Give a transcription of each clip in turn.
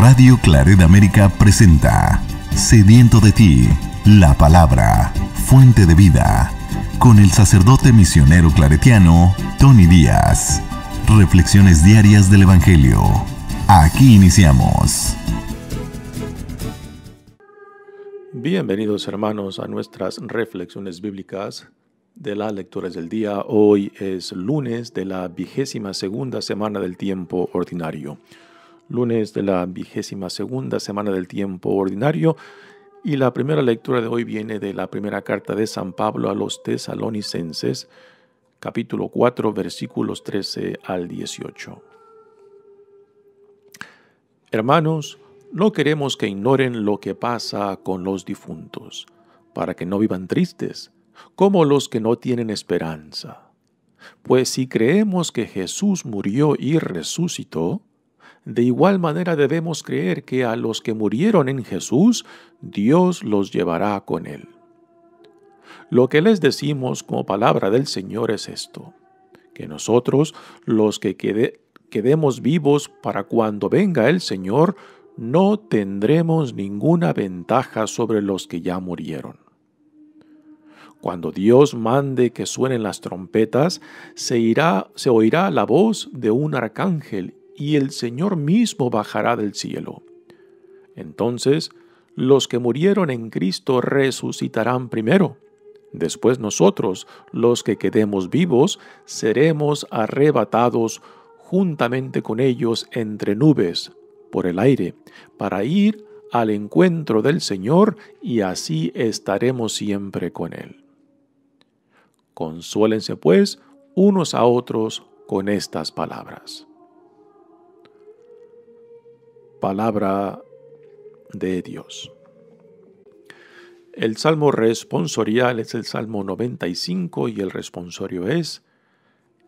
Radio Claret América presenta Sediento de ti, la palabra, fuente de vida, con el sacerdote misionero claretiano Tony Díaz. Reflexiones diarias del Evangelio. Aquí iniciamos. Bienvenidos hermanos a nuestras reflexiones bíblicas de las lecturas del día. Hoy es lunes de la vigésima segunda semana del tiempo ordinario lunes de la vigésima segunda semana del tiempo ordinario. Y la primera lectura de hoy viene de la primera carta de San Pablo a los tesalonicenses, capítulo 4, versículos 13 al 18. Hermanos, no queremos que ignoren lo que pasa con los difuntos, para que no vivan tristes, como los que no tienen esperanza. Pues si creemos que Jesús murió y resucitó, de igual manera debemos creer que a los que murieron en Jesús, Dios los llevará con él. Lo que les decimos como palabra del Señor es esto, que nosotros, los que quedemos vivos para cuando venga el Señor, no tendremos ninguna ventaja sobre los que ya murieron. Cuando Dios mande que suenen las trompetas, se, irá, se oirá la voz de un arcángel y el Señor mismo bajará del cielo. Entonces, los que murieron en Cristo resucitarán primero. Después nosotros, los que quedemos vivos, seremos arrebatados juntamente con ellos entre nubes, por el aire, para ir al encuentro del Señor y así estaremos siempre con Él. Consuélense pues unos a otros con estas palabras palabra de Dios. El salmo responsorial es el Salmo 95 y el responsorio es,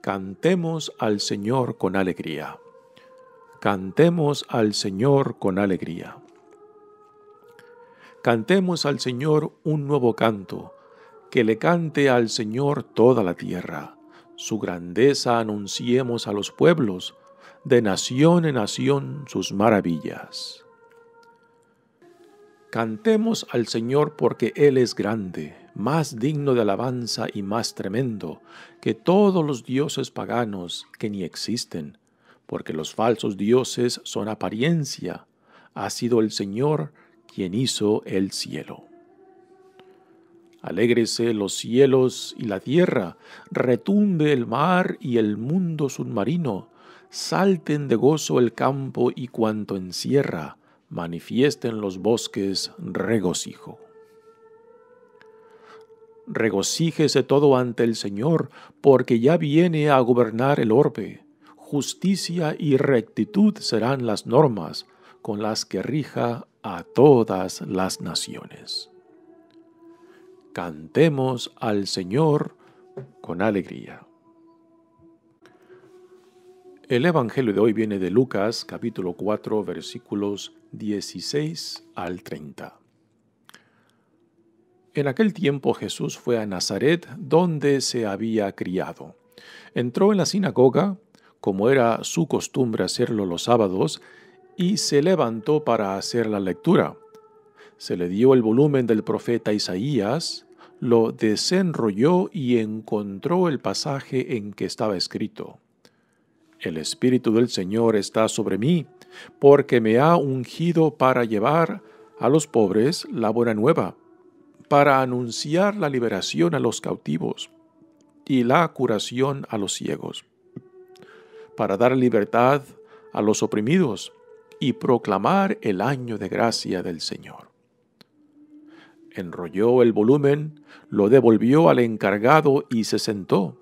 Cantemos al Señor con alegría. Cantemos al Señor con alegría. Cantemos al Señor un nuevo canto, que le cante al Señor toda la tierra. Su grandeza anunciemos a los pueblos, de nación en nación sus maravillas. Cantemos al Señor porque Él es grande, más digno de alabanza y más tremendo que todos los dioses paganos que ni existen, porque los falsos dioses son apariencia. Ha sido el Señor quien hizo el cielo. Alégrese los cielos y la tierra, retumbe el mar y el mundo submarino, Salten de gozo el campo y cuanto encierra, manifiesten los bosques regocijo. Regocíjese todo ante el Señor, porque ya viene a gobernar el orbe. Justicia y rectitud serán las normas con las que rija a todas las naciones. Cantemos al Señor con alegría. El Evangelio de hoy viene de Lucas capítulo 4 versículos 16 al 30. En aquel tiempo Jesús fue a Nazaret donde se había criado. Entró en la sinagoga, como era su costumbre hacerlo los sábados, y se levantó para hacer la lectura. Se le dio el volumen del profeta Isaías, lo desenrolló y encontró el pasaje en que estaba escrito el Espíritu del Señor está sobre mí, porque me ha ungido para llevar a los pobres la buena nueva, para anunciar la liberación a los cautivos y la curación a los ciegos, para dar libertad a los oprimidos y proclamar el año de gracia del Señor. Enrolló el volumen, lo devolvió al encargado y se sentó.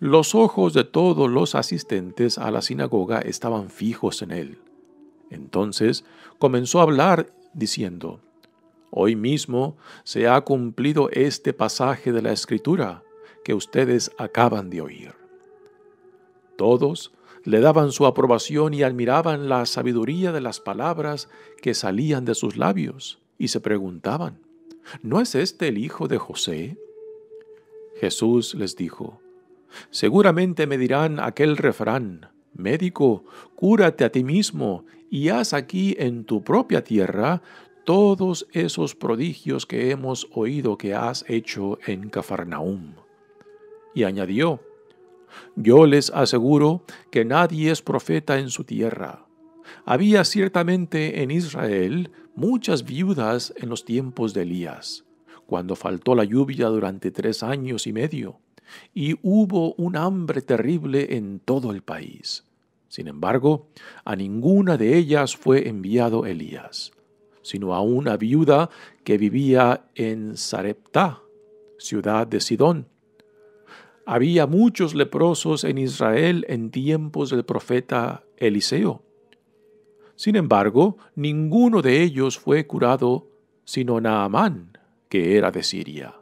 Los ojos de todos los asistentes a la sinagoga estaban fijos en él. Entonces comenzó a hablar diciendo, Hoy mismo se ha cumplido este pasaje de la Escritura que ustedes acaban de oír. Todos le daban su aprobación y admiraban la sabiduría de las palabras que salían de sus labios y se preguntaban, ¿no es este el hijo de José? Jesús les dijo, Seguramente me dirán aquel refrán, médico, cúrate a ti mismo y haz aquí en tu propia tierra todos esos prodigios que hemos oído que has hecho en Cafarnaum. Y añadió, yo les aseguro que nadie es profeta en su tierra. Había ciertamente en Israel muchas viudas en los tiempos de Elías, cuando faltó la lluvia durante tres años y medio y hubo un hambre terrible en todo el país. Sin embargo, a ninguna de ellas fue enviado Elías, sino a una viuda que vivía en Sarepta, ciudad de Sidón. Había muchos leprosos en Israel en tiempos del profeta Eliseo. Sin embargo, ninguno de ellos fue curado sino Naamán, que era de Siria.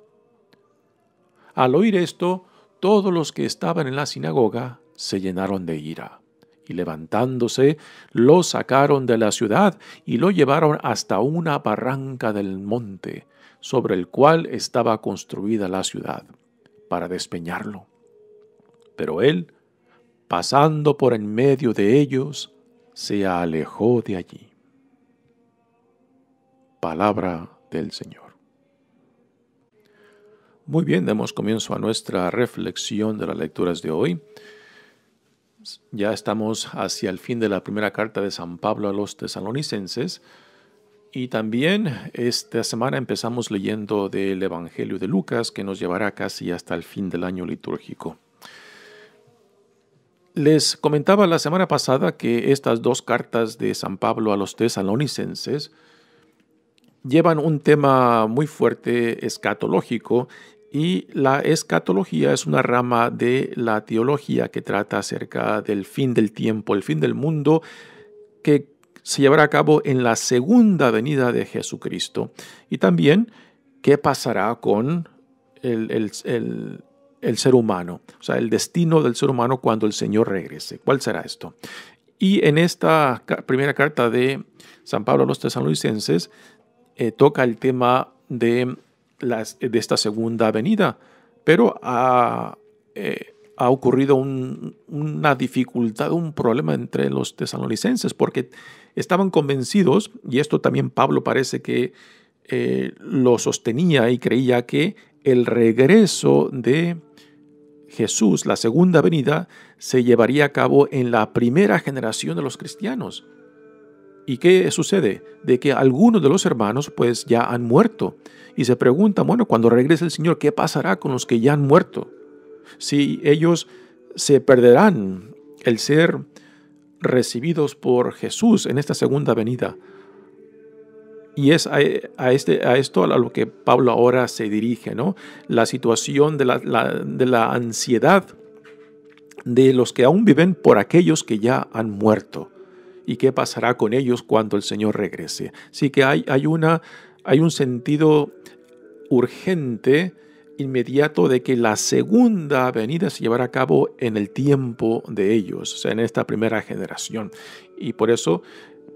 Al oír esto, todos los que estaban en la sinagoga se llenaron de ira y levantándose lo sacaron de la ciudad y lo llevaron hasta una barranca del monte sobre el cual estaba construida la ciudad para despeñarlo. Pero él, pasando por en medio de ellos, se alejó de allí. Palabra del Señor. Muy bien, damos comienzo a nuestra reflexión de las lecturas de hoy. Ya estamos hacia el fin de la primera carta de San Pablo a los tesalonicenses y también esta semana empezamos leyendo del Evangelio de Lucas que nos llevará casi hasta el fin del año litúrgico. Les comentaba la semana pasada que estas dos cartas de San Pablo a los tesalonicenses llevan un tema muy fuerte escatológico y la escatología es una rama de la teología que trata acerca del fin del tiempo, el fin del mundo, que se llevará a cabo en la segunda venida de Jesucristo. Y también qué pasará con el, ser humano, o sea, el destino del ser humano cuando el Señor regrese. ¿Cuál será esto? Y en esta primera carta de San Pablo a los tesalonicenses eh, toca el tema de de esta segunda venida, pero ha, eh, ocurrido una dificultad, un problema entre los tesalonicenses, porque estaban convencidos, y esto también Pablo parece que eh, lo sostenía y creía que el regreso de Jesús, la segunda venida, se llevaría a cabo en la primera generación de los cristianos. ¿Y qué sucede? De que algunos de los hermanos pues ya han muerto y se pregunta, bueno, cuando regrese el Señor, ¿qué pasará con los que ya han muerto? Si ellos se perderán el ser recibidos por Jesús en esta segunda venida. Y es a, este, a esto a lo que Pablo ahora se dirige, ¿no? La situación de la, de la ansiedad de los que aún viven por aquellos que ya han muerto. ¿Y qué pasará con ellos cuando el Señor regrese? sí que hay, hay, una, hay un sentido urgente, inmediato de que la segunda venida se llevará a cabo en el tiempo de ellos, o sea, en esta primera generación. Y por eso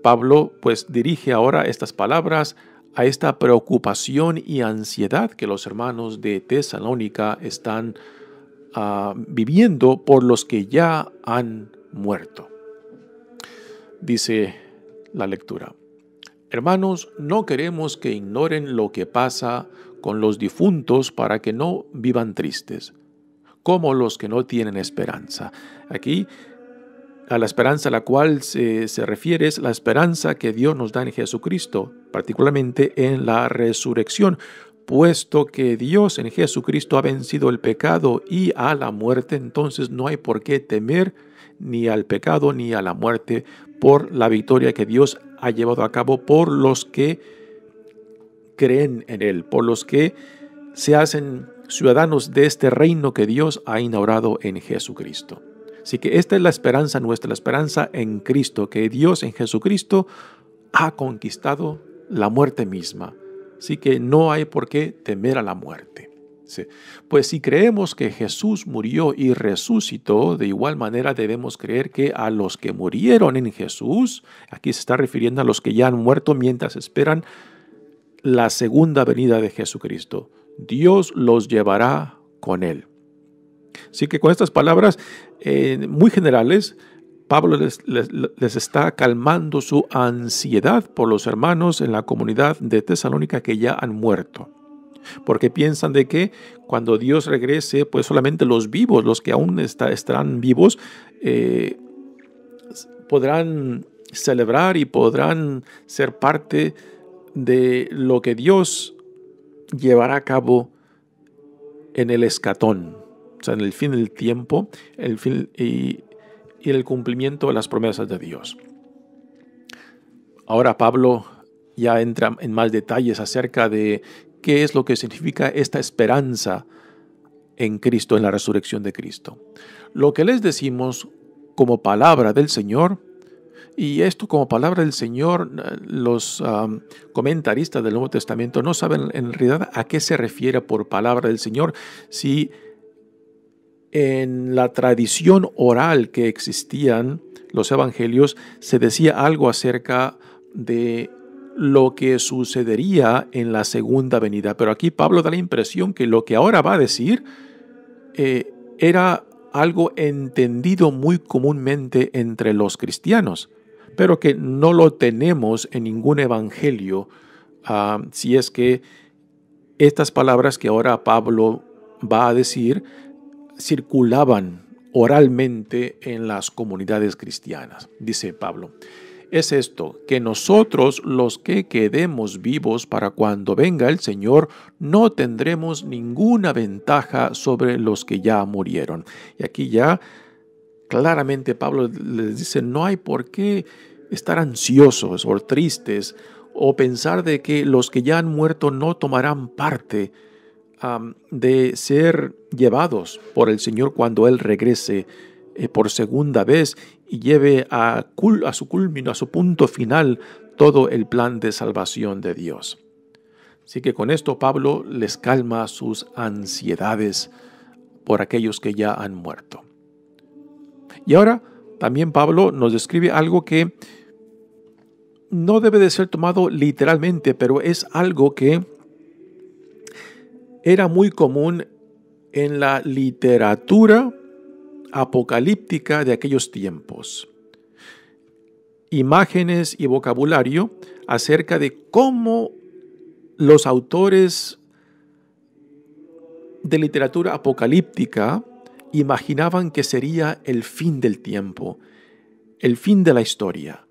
Pablo pues dirige ahora estas palabras a esta preocupación y ansiedad que los hermanos de Tesalónica están ah, viviendo por los que ya han muerto. Dice la lectura, hermanos, no queremos que ignoren lo que pasa con los difuntos para que no vivan tristes, como los que no tienen esperanza. Aquí, a la esperanza a la cual se, se refiere es la esperanza que Dios nos da en Jesucristo, particularmente en la resurrección, puesto que Dios en Jesucristo ha vencido el pecado y a la muerte, entonces no hay por qué temer ni al pecado ni a la muerte por la victoria que Dios ha llevado a cabo por los que creen en Él, por los que se hacen ciudadanos de este reino que Dios ha inaugurado en Jesucristo. Así que esta es la esperanza nuestra, la esperanza en Cristo, que Dios en Jesucristo ha conquistado la muerte misma. Así que no hay por qué temer a la muerte. Pues si creemos que Jesús murió y resucitó, de igual manera debemos creer que a los que murieron en Jesús, aquí se está refiriendo a los que ya han muerto mientras esperan la segunda venida de Jesucristo. Dios los llevará con él. Así que con estas palabras eh, muy generales, Pablo les, está calmando su ansiedad por los hermanos en la comunidad de Tesalónica que ya han muerto. Porque piensan de que cuando Dios regrese, pues solamente los vivos, los que aún está, estarán vivos, eh, podrán celebrar y podrán ser parte de de lo que Dios llevará a cabo en el escatón, o sea, en el fin del tiempo el y, en el cumplimiento de las promesas de Dios. Ahora Pablo ya entra en más detalles acerca de qué es lo que significa esta esperanza en Cristo, en la resurrección de Cristo. Lo que les decimos como palabra del Señor y esto como palabra del Señor, eh, los comentaristas del Nuevo Testamento no saben en realidad a qué se refiere por palabra del Señor, si en la tradición oral que existían los evangelios se decía algo acerca de lo que sucedería en la segunda venida. Pero aquí Pablo da la impresión que lo que ahora va a decir eh, era algo entendido muy comúnmente entre los cristianos pero que no lo tenemos en ningún evangelio, ah, si es que estas palabras que ahora Pablo va a decir circulaban oralmente en las comunidades cristianas, dice Pablo. Es esto, que nosotros los que quedemos vivos para cuando venga el Señor, no tendremos ninguna ventaja sobre los que ya murieron. Y aquí ya claramente Pablo les dice, no hay por qué estar ansiosos o tristes o pensar de que los que ya han muerto no tomarán parte de ser llevados por el Señor cuando Él regrese eh, por segunda vez y lleve a, a su culmino, a su punto final, todo el plan de salvación de Dios. Así que con esto Pablo les calma sus ansiedades por aquellos que ya han muerto. Y ahora también Pablo nos describe algo que no debe de ser tomado literalmente, pero es algo que era muy común en la literatura apocalíptica de aquellos tiempos. Imágenes y vocabulario acerca de cómo los autores de literatura apocalíptica imaginaban que sería el fin del tiempo, el fin de la historia.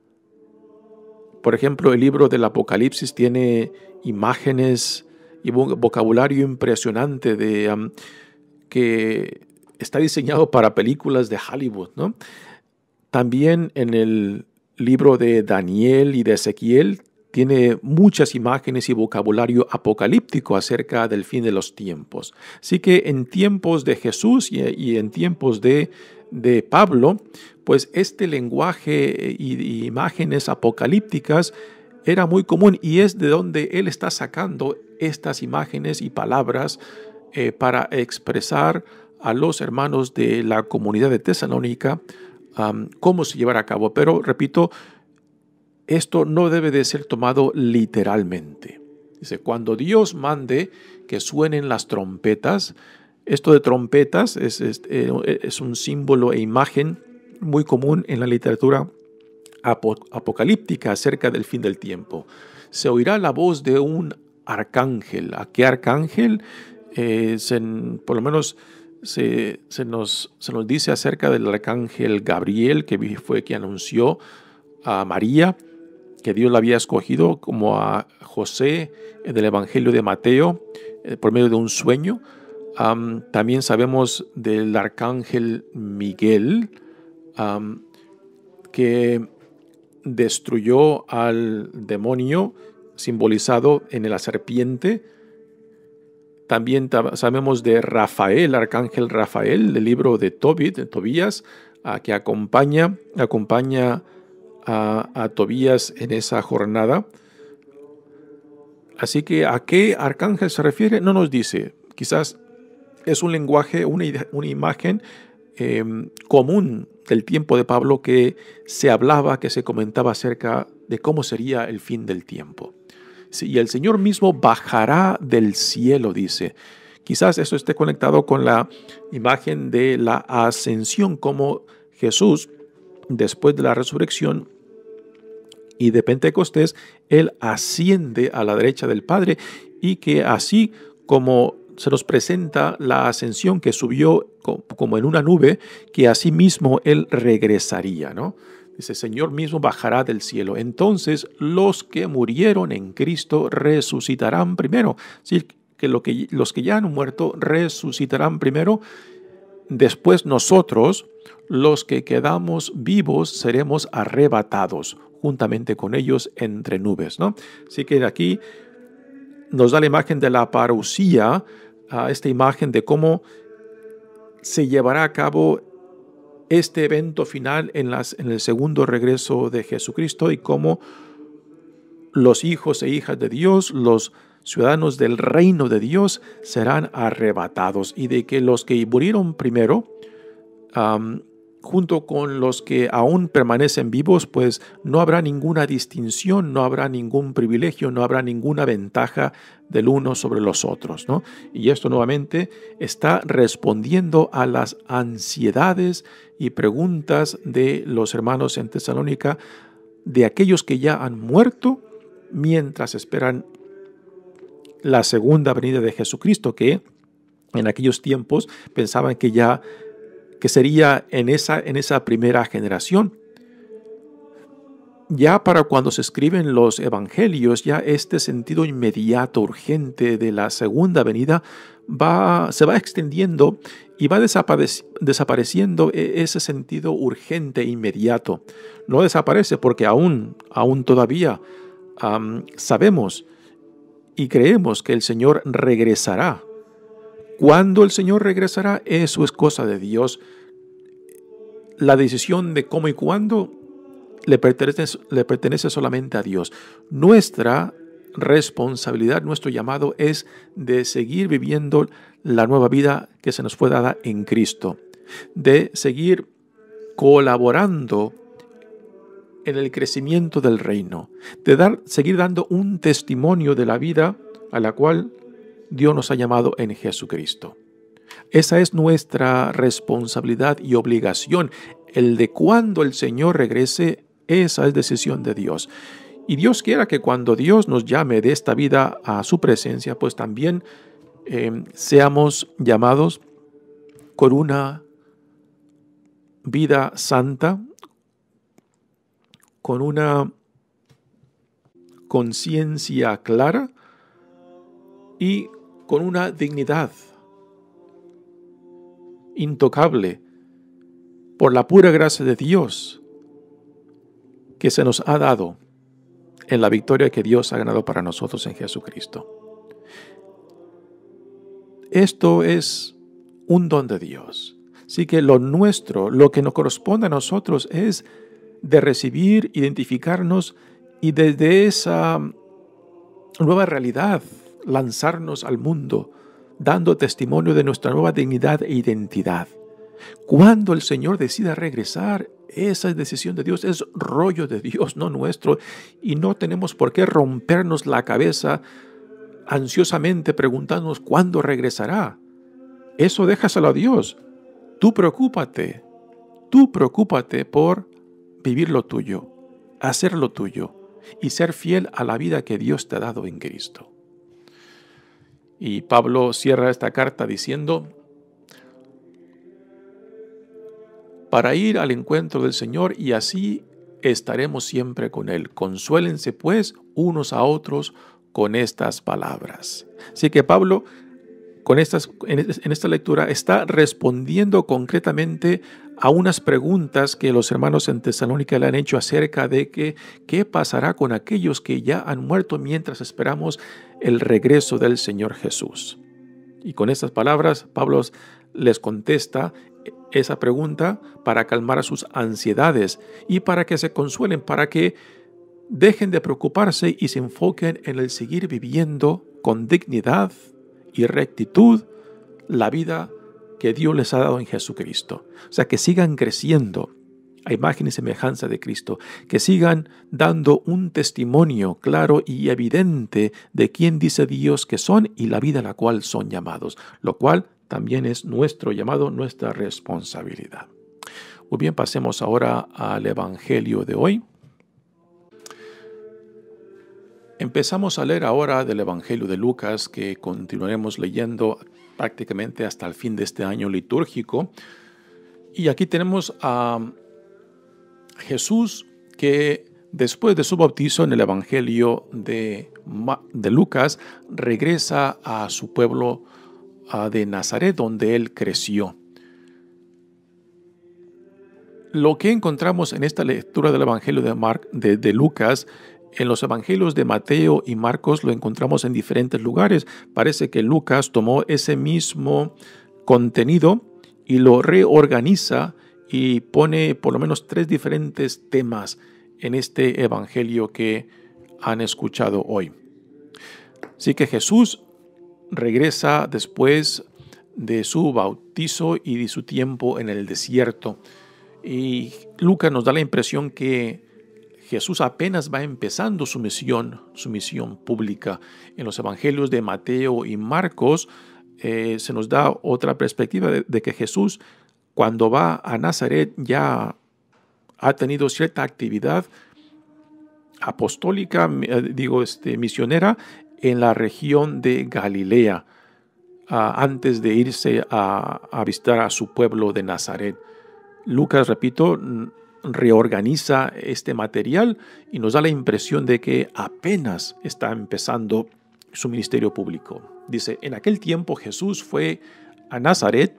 Por ejemplo, el libro del Apocalipsis tiene imágenes y vocabulario impresionante de, que está diseñado para películas de Hollywood. También en el libro de Daniel y de Ezequiel tiene muchas imágenes y vocabulario apocalíptico acerca del fin de los tiempos. Así que en tiempos de Jesús y, en tiempos de, Pablo, pues este lenguaje eh, y, imágenes apocalípticas era muy común y es de donde él está sacando estas imágenes y palabras eh, para expresar a los hermanos de la comunidad de Tesalónica cómo se llevará a cabo. Pero repito, esto no debe de ser tomado literalmente. Dice, cuando Dios mande que suenen las trompetas, esto de trompetas es, es, eh, un símbolo e imagen muy común en la literatura apocalíptica acerca del fin del tiempo. Se oirá la voz de un arcángel. ¿A qué arcángel? Eh, por lo menos se, nos, se, nos, dice acerca del arcángel Gabriel, que fue quien anunció a María que Dios la había escogido, como a José en eh, el Evangelio de Mateo, eh, por medio de un sueño. también sabemos del arcángel Miguel, que destruyó al demonio simbolizado en la serpiente. También sabemos de Rafael, arcángel Rafael, del libro de Tobit, de Tobías, que acompaña, acompaña a, Tobías en esa jornada. Así que a qué arcángel se refiere no nos dice. Quizás es un lenguaje, una, una imagen em, común del tiempo de Pablo que se hablaba, que se comentaba acerca de cómo sería el fin del tiempo. y el Señor mismo bajará del cielo, dice. Quizás eso esté conectado con la imagen de la ascensión, como Jesús, después de la resurrección, y de Pentecostés, Él asciende a la derecha del Padre y que así como se nos presenta la ascensión que subió como en una nube, que así mismo Él regresaría, ¿no? Dice, Señor mismo bajará del cielo. Entonces los que murieron en Cristo resucitarán primero. Sí, que los que ya han muerto resucitarán primero. Después nosotros, los que quedamos vivos, seremos arrebatados juntamente con ellos entre nubes. ¿no? Así que aquí nos da la imagen de la parusía, ah, esta imagen de cómo se llevará a cabo este evento final en, las, en el segundo regreso de Jesucristo y cómo los hijos e hijas de Dios, los ciudadanos del reino de Dios, serán arrebatados y de que los que murieron primero junto con los que aún permanecen vivos, pues no habrá ninguna distinción, no habrá ningún privilegio, no habrá ninguna ventaja del uno sobre los otros. ¿no? Y esto nuevamente está respondiendo a las ansiedades y preguntas de los hermanos en Tesalónica, de aquellos que ya han muerto mientras esperan la segunda venida de Jesucristo, que en aquellos tiempos pensaban que ya que sería en esa, en esa primera generación. Ya para cuando se escriben los evangelios, ya este sentido inmediato, urgente de la segunda venida va, se va extendiendo y va desapareciendo e-, ese sentido urgente e inmediato. No desaparece porque aún, aún todavía sabemos y creemos que el Señor regresará cuando el Señor regresará, eso es cosa de Dios. La decisión de cómo y cuándo le pertenece, le pertenece solamente a Dios. Nuestra responsabilidad, nuestro llamado es de seguir viviendo la nueva vida que se nos fue dada en Cristo, de seguir colaborando en el crecimiento del reino, de dar, seguir dando un testimonio de la vida a la cual Dios nos ha llamado en Jesucristo. Esa es nuestra responsabilidad y obligación. El de cuando el Señor regrese, esa es decisión de Dios. Y Dios quiera que cuando Dios nos llame de esta vida a su presencia, pues también em, seamos llamados con una vida santa, con una conciencia clara y con una dignidad intocable por la pura gracia de Dios que se nos ha dado en la victoria que Dios ha ganado para nosotros en Jesucristo. Esto es un don de Dios. Así que lo nuestro, lo que nos corresponde a nosotros es de recibir, identificarnos y desde esa nueva realidad lanzarnos al mundo, dando testimonio de nuestra nueva dignidad e identidad. Cuando el Señor decida regresar, esa decisión de Dios es rollo de Dios, no nuestro, y no tenemos por qué rompernos la cabeza ansiosamente preguntándonos cuándo regresará. Eso déjaselo a Dios. Tú preocúpate, tú preocúpate por vivir lo tuyo, hacer lo tuyo y ser fiel a la vida que Dios te ha dado en Cristo. Y Pablo cierra esta carta diciendo, para ir al encuentro del Señor y así estaremos siempre con Él. Consuélense pues unos a otros con estas palabras. Así que Pablo estas, en esta lectura está respondiendo concretamente a unas preguntas que los hermanos en Tesalónica le han hecho acerca de qué pasará con aquellos que ya han muerto mientras esperamos el regreso del Señor Jesús. Y con estas palabras, Pablo les contesta esa pregunta para calmar a sus ansiedades y para que se consuelen, para que dejen de preocuparse y se enfoquen en el seguir viviendo con dignidad y rectitud la vida que Dios les ha dado en Jesucristo. O sea, que sigan creciendo a imagen y semejanza de Cristo, que sigan dando un testimonio claro y evidente de quién dice Dios que son y la vida a la cual son llamados, lo cual también es nuestro llamado, nuestra responsabilidad. Muy bien, pasemos ahora al Evangelio de hoy. Empezamos a leer ahora del Evangelio de Lucas, que continuaremos leyendo prácticamente hasta el fin de este año litúrgico. Y aquí tenemos a Jesús que después de su bautizo en el Evangelio de, de Lucas regresa a su pueblo de Nazaret donde él creció. Lo que encontramos en esta lectura del Evangelio de, Mar, de, de Lucas en los evangelios de Mateo y Marcos lo encontramos en diferentes lugares. Parece que Lucas tomó ese mismo contenido y lo reorganiza y pone por lo menos tres diferentes temas en este evangelio que han escuchado hoy. Así que Jesús regresa después de su bautizo y de su tiempo en el desierto. Y Lucas nos da la impresión que Jesús apenas va empezando su misión, su misión pública. En los evangelios de Mateo y Marcos eh, se nos da otra perspectiva de, que Jesús, cuando va a Nazaret, ya ha tenido cierta actividad apostólica, eh, digo, este, misionera, en la región de Galilea, antes de irse a, a visitar a su pueblo de Nazaret. Lucas, repito, reorganiza este material y nos da la impresión de que apenas está empezando su ministerio público. Dice, en aquel tiempo Jesús fue a Nazaret,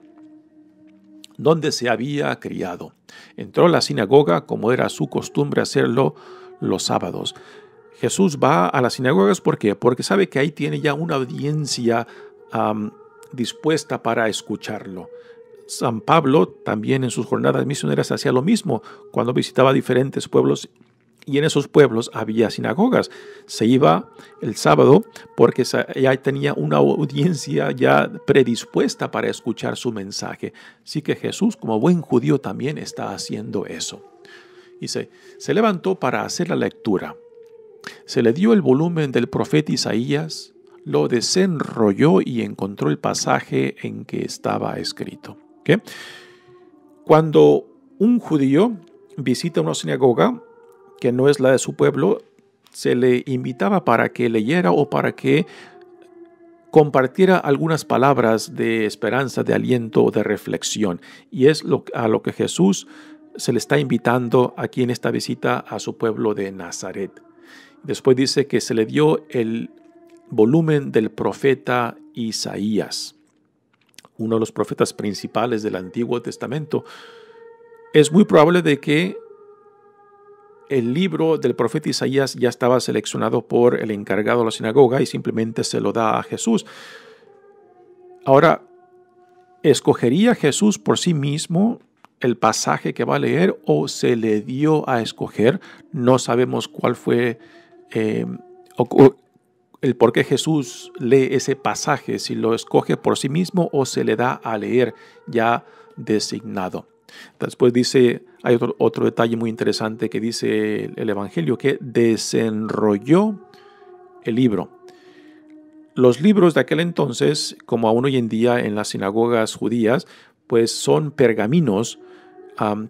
donde se había criado. Entró a la sinagoga, como era su costumbre hacerlo los sábados. Jesús va a las sinagogas, ¿por Porque sabe que ahí tiene ya una audiencia dispuesta para escucharlo. San Pablo también en sus jornadas misioneras hacía lo mismo cuando visitaba diferentes pueblos y en esos pueblos había sinagogas. Se iba el sábado porque ya tenía una audiencia ya predispuesta para escuchar su mensaje. Así que Jesús, como buen judío, también está haciendo eso. Y se levantó para hacer la lectura. Se le dio el volumen del profeta Isaías, lo desenrolló y encontró el pasaje en que estaba escrito. Cuando un judío visita una sinagoga que no es la de su pueblo, se le invitaba para que leyera o para que compartiera algunas palabras de esperanza, de aliento, de reflexión. Y es a lo que Jesús se le está invitando aquí en esta visita a su pueblo de Nazaret. Después dice que se le dio el volumen del profeta Isaías uno de los profetas principales del Antiguo Testamento, es muy probable de que el libro del profeta Isaías ya estaba seleccionado por el encargado de la sinagoga y simplemente se lo da a Jesús. Ahora, ¿escogería Jesús por sí mismo el pasaje que va a leer o se le dio a escoger? No sabemos cuál fue eh, el por qué Jesús lee ese pasaje, si lo escoge por sí mismo o se le da a leer ya designado. Después dice, hay otro, detalle muy interesante que dice el, Evangelio, que desenrolló el libro. Los libros de aquel entonces, como aún hoy en día en las sinagogas judías, pues son pergaminos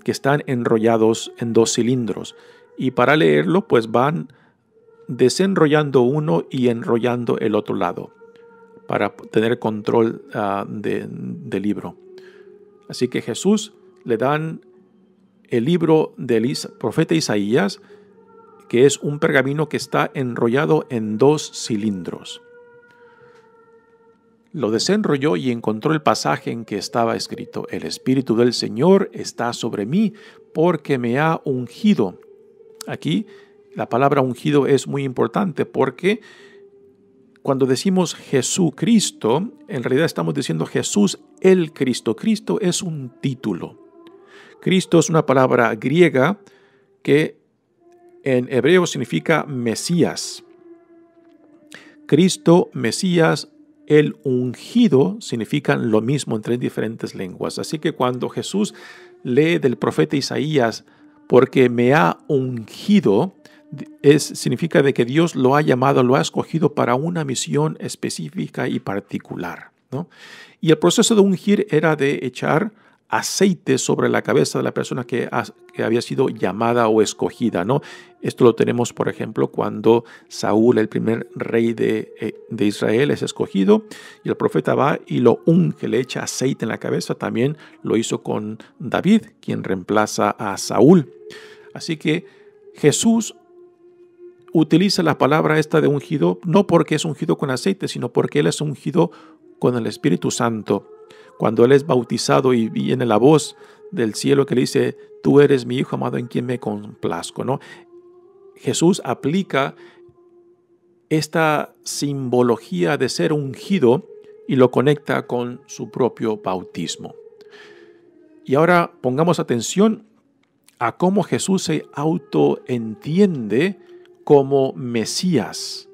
que están enrollados en dos cilindros. Y para leerlo, pues van desenrollando uno y enrollando el otro lado para tener control ah, de, del libro. Así que Jesús le dan el libro del profeta Isaías, que es un pergamino que está enrollado en dos cilindros. Lo desenrolló y encontró el pasaje en que estaba escrito, el Espíritu del Señor está sobre mí porque me ha ungido. Aquí la palabra ungido es muy importante porque cuando decimos Jesucristo, en realidad estamos diciendo Jesús el Cristo. Cristo es un título. Cristo es una palabra griega que en hebreo significa Mesías. Cristo, Mesías, el ungido significan lo mismo en tres diferentes lenguas. Así que cuando Jesús lee del profeta Isaías, porque me ha ungido, significa de que Dios lo ha llamado, lo ha escogido para una misión específica y particular. ¿no? Y el proceso de ungir era de echar aceite sobre la cabeza de la persona que, había sido llamada o escogida. ¿no? Esto lo tenemos, por ejemplo, cuando Saúl, el primer rey de, eh, de, Israel, es escogido y el profeta va y lo unge, le echa aceite en la cabeza. También lo hizo con David, quien reemplaza a Saúl. Así que Jesús utiliza la palabra esta de ungido no porque es ungido con aceite, sino porque él es ungido con el Espíritu Santo. Cuando él es bautizado y viene la voz del cielo que le dice, tú eres mi hijo amado en quien me complazco, ¿no? Jesús aplica esta simbología de ser ungido y lo conecta con su propio bautismo. Y ahora pongamos atención a cómo Jesús se autoentiende como Mesías,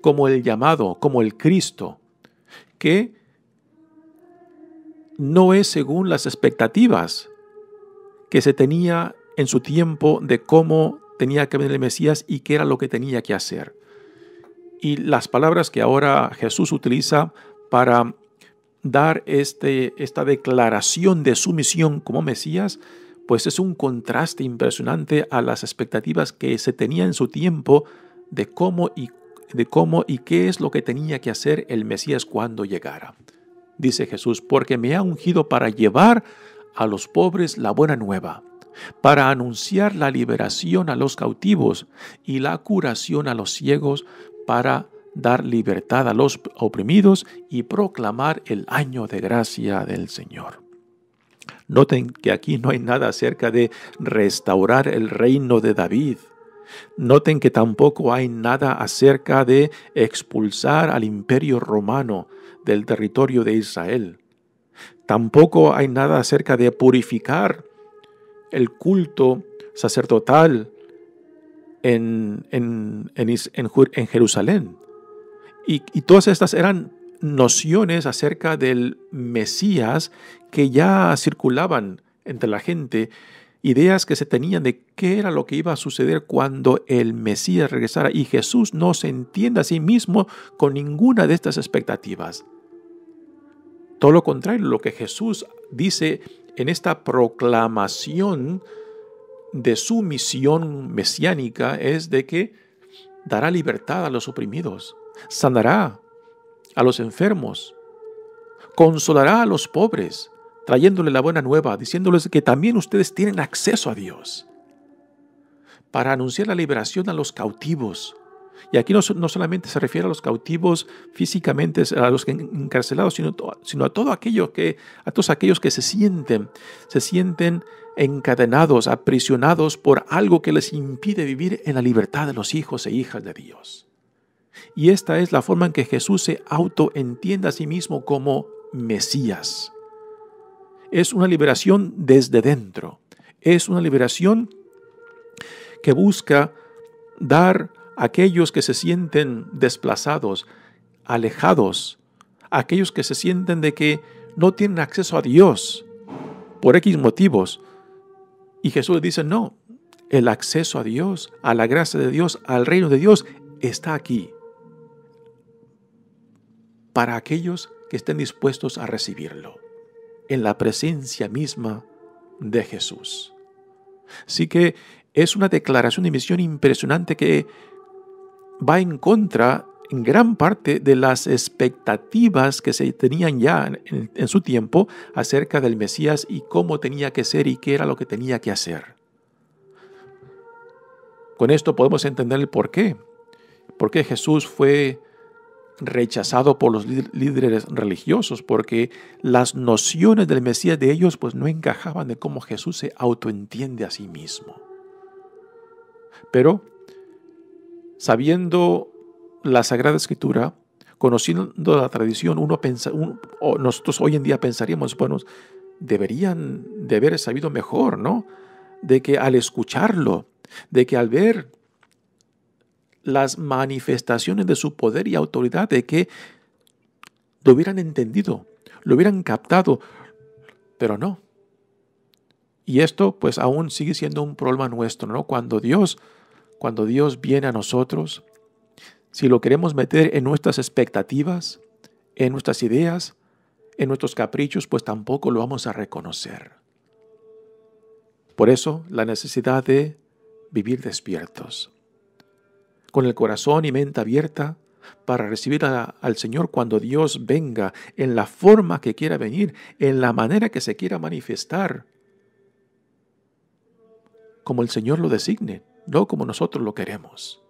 como el llamado, como el Cristo, que no es según las expectativas que se tenía en su tiempo de cómo tenía que venir el Mesías y qué era lo que tenía que hacer. Y las palabras que ahora Jesús utiliza para dar este, esta declaración de su misión como Mesías pues es un contraste impresionante a las expectativas que se tenía en su tiempo de cómo y de cómo y qué es lo que tenía que hacer el Mesías cuando llegara. Dice Jesús, porque me ha ungido para llevar a los pobres la buena nueva, para anunciar la liberación a los cautivos y la curación a los ciegos, para dar libertad a los oprimidos y proclamar el año de gracia del Señor. Noten que aquí no hay nada acerca de restaurar el reino de David. Noten que tampoco hay nada acerca de expulsar al imperio romano del territorio de Israel. Tampoco hay nada acerca de purificar el culto sacerdotal en, Jerusalén. Y, y todas estas eran nociones acerca del Mesías que ya circulaban entre la gente, ideas que se tenían de qué era lo que iba a suceder cuando el Mesías regresara y Jesús no se entiende a sí mismo con ninguna de estas expectativas. Todo lo contrario, lo que Jesús dice en esta proclamación de su misión mesiánica es de que dará libertad a los oprimidos, sanará a los enfermos, consolará a los pobres, trayéndole la buena nueva, diciéndoles que también ustedes tienen acceso a Dios, para anunciar la liberación a los cautivos. Y aquí no, solamente se refiere a los cautivos físicamente, a los encarcelados, sino, sino a, todo aquello que, a todos aquellos que se sienten, se sienten encadenados, aprisionados por algo que les impide vivir en la libertad de los hijos e hijas de Dios. Y esta es la forma en que Jesús se autoentiende a sí mismo como Mesías. Es una liberación desde dentro. Es una liberación que busca dar a aquellos que se sienten desplazados, alejados, a aquellos que se sienten de que no tienen acceso a Dios por X motivos. Y Jesús dice, no, el acceso a Dios, a la gracia de Dios, al reino de Dios, está aquí para aquellos que estén dispuestos a recibirlo, en la presencia misma de Jesús. Así que es una declaración de misión impresionante que va en contra en gran parte de las expectativas que se tenían ya en, su tiempo acerca del Mesías y cómo tenía que ser y qué era lo que tenía que hacer. Con esto podemos entender el por qué. Por qué Jesús fue rechazado por los líderes religiosos porque las nociones del Mesías de ellos pues no encajaban de cómo Jesús se autoentiende a sí mismo. Pero sabiendo la Sagrada Escritura, conociendo la tradición, uno nosotros hoy en día pensaríamos, bueno, deberían de haber sabido mejor, ¿no? De que al escucharlo, de que al ver las manifestaciones de su poder y autoridad de que lo hubieran entendido, lo hubieran captado, pero no. Y esto pues aún sigue siendo un problema nuestro, ¿no? Cuando Dios, cuando Dios viene a nosotros, si lo queremos meter en nuestras expectativas, en nuestras ideas, en nuestros caprichos, pues tampoco lo vamos a reconocer. Por eso la necesidad de vivir despiertos con el corazón y mente abierta para recibir al Señor cuando Dios venga, en la forma que quiera venir, en la manera que se quiera manifestar, como el Señor lo designe, no como nosotros lo queremos.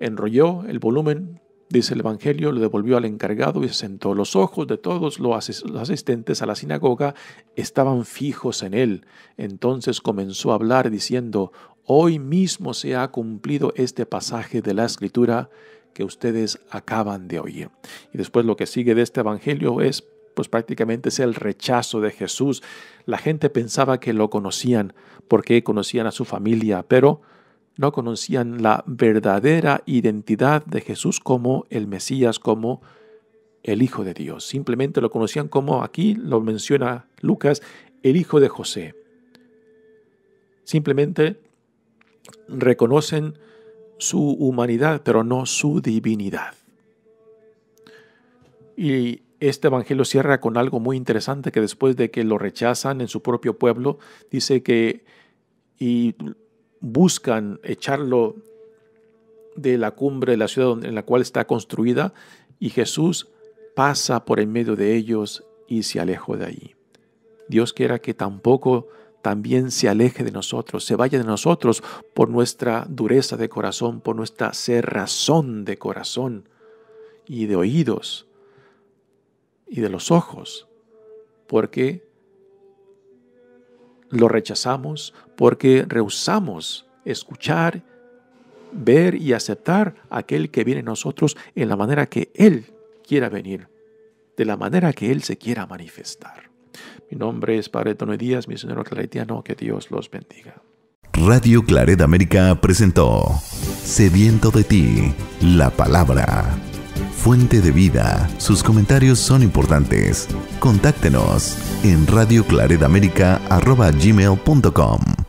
Enrolló el volumen dice el Evangelio, lo devolvió al encargado y se sentó. Los ojos de todos los asistentes a la sinagoga estaban fijos en él. Entonces comenzó a hablar diciendo, hoy mismo se ha cumplido este pasaje de la escritura que ustedes acaban de oír. Y después lo que sigue de este Evangelio es pues prácticamente es el rechazo de Jesús. La gente pensaba que lo conocían porque conocían a su familia, pero no conocían la verdadera identidad de Jesús como el Mesías, como el Hijo de Dios. Simplemente lo conocían como, aquí lo menciona Lucas, el Hijo de José. Simplemente reconocen su humanidad, pero no su divinidad. Y este Evangelio cierra con algo muy interesante que después de que lo rechazan en su propio pueblo, dice que y buscan echarlo de la cumbre de la ciudad en la cual está construida y Jesús pasa por en medio de ellos y se alejó de ahí. Dios quiera que tampoco también se aleje de nosotros, se vaya de nosotros por nuestra dureza de corazón, por nuestra cerrazón de corazón y de oídos y de los ojos, porque lo rechazamos porque rehusamos escuchar, ver y aceptar aquel que viene a nosotros en la manera que Él quiera venir, de la manera que Él se quiera manifestar. Mi nombre es Padre Tony Díaz, señor claretiano, que Dios los bendiga. Radio Claret América presentó Sediento de ti, la palabra fuente de vida. Sus comentarios son importantes. Contáctenos en radioclaredamérica.com.